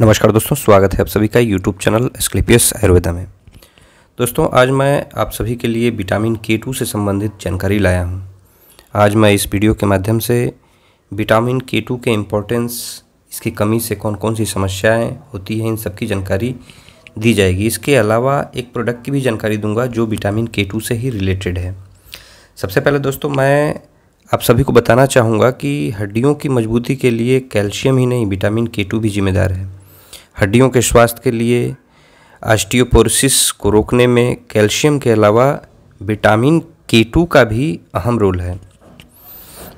नमस्कार दोस्तों स्वागत है आप सभी का यूट्यूब चैनल एस्क्लिपियस आयुर्वेदा में दोस्तों आज मैं आप सभी के लिए विटामिन के टू से संबंधित जानकारी लाया हूँ आज मैं इस वीडियो के माध्यम से विटामिन के टू के इम्पोर्टेंस इसकी कमी से कौन कौन सी समस्याएं होती हैं इन सब की जानकारी दी जाएगी इसके अलावा एक प्रोडक्ट की भी जानकारी दूंगा जो विटामिन के टू से ही रिलेटेड है सबसे पहले दोस्तों मैं आप सभी को बताना चाहूँगा कि हड्डियों की मजबूती के लिए कैल्शियम ही नहीं विटामिन के टू भी जिम्मेदार है हड्डियों के स्वास्थ्य के लिए आस्टियोपोरोसिस को रोकने में कैल्शियम के अलावा विटामिन के टू का भी अहम रोल है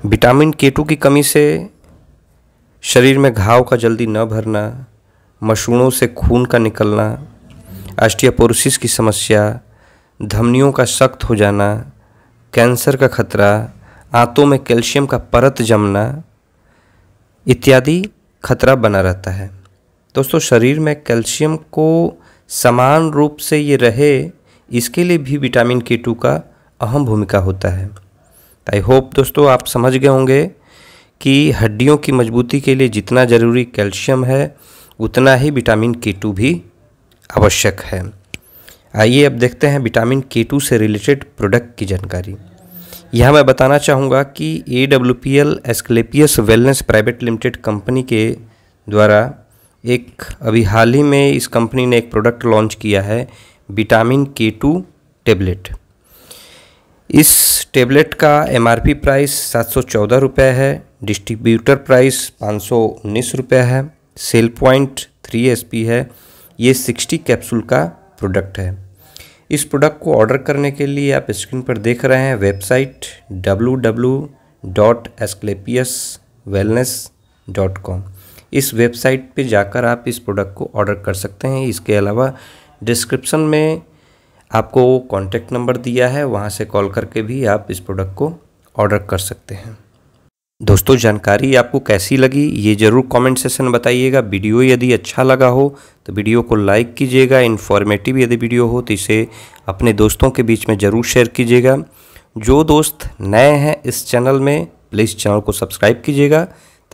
विटामिन के टू की कमी से शरीर में घाव का जल्दी न भरना मशरूणों से खून का निकलना आस्टियापोरोसिस की समस्या धमनियों का सख्त हो जाना कैंसर का खतरा आंतों में कैल्शियम का परत जमना इत्यादि खतरा बना रहता है दोस्तों शरीर में कैल्शियम को समान रूप से ये रहे इसके लिए भी विटामिन के टू का अहम भूमिका होता है आई होप दोस्तों आप समझ गए होंगे कि हड्डियों की मजबूती के लिए जितना ज़रूरी कैल्शियम है उतना ही विटामिन के टू भी आवश्यक है आइए अब देखते हैं विटामिन के टू से रिलेटेड प्रोडक्ट की जानकारी यहाँ मैं बताना चाहूँगा कि A W P L Asclepius wellness private limited company के द्वारा एक अभी हाल ही में इस कंपनी ने एक प्रोडक्ट लॉन्च किया है विटामिन के टू टेबलेट इस टेबलेट का एमआरपी प्राइस सात सौ चौदह रुपये है डिस्ट्रीब्यूटर प्राइस पाँच सौ उन्नीस रुपये है सेल पॉइंट थ्री एस है ये सिक्सटी कैप्सूल का प्रोडक्ट है इस प्रोडक्ट को ऑर्डर करने के लिए आप स्क्रीन पर देख रहे हैं website W W dot Asclepius wellness dot com इस वेबसाइट पे जाकर आप इस प्रोडक्ट को ऑर्डर कर सकते हैं इसके अलावा डिस्क्रिप्शन में आपको कॉन्टैक्ट नंबर दिया है वहाँ से कॉल करके भी आप इस प्रोडक्ट को ऑर्डर कर सकते हैं दोस्तों जानकारी आपको कैसी लगी ये ज़रूर कमेंट सेशन में बताइएगा वीडियो यदि अच्छा लगा हो तो वीडियो को लाइक कीजिएगा इन्फॉर्मेटिव यदि वीडियो हो तो इसे अपने दोस्तों के बीच में ज़रूर शेयर कीजिएगा जो दोस्त नए हैं इस चैनल में प्लीज़ चैनल को सब्सक्राइब कीजिएगा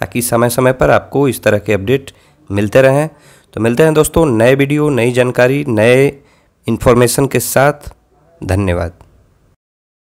ताकि समय समय पर आपको इस तरह के अपडेट मिलते रहें तो मिलते हैं दोस्तों नए वीडियो नई जानकारी नए इन्फॉर्मेशन के साथ धन्यवाद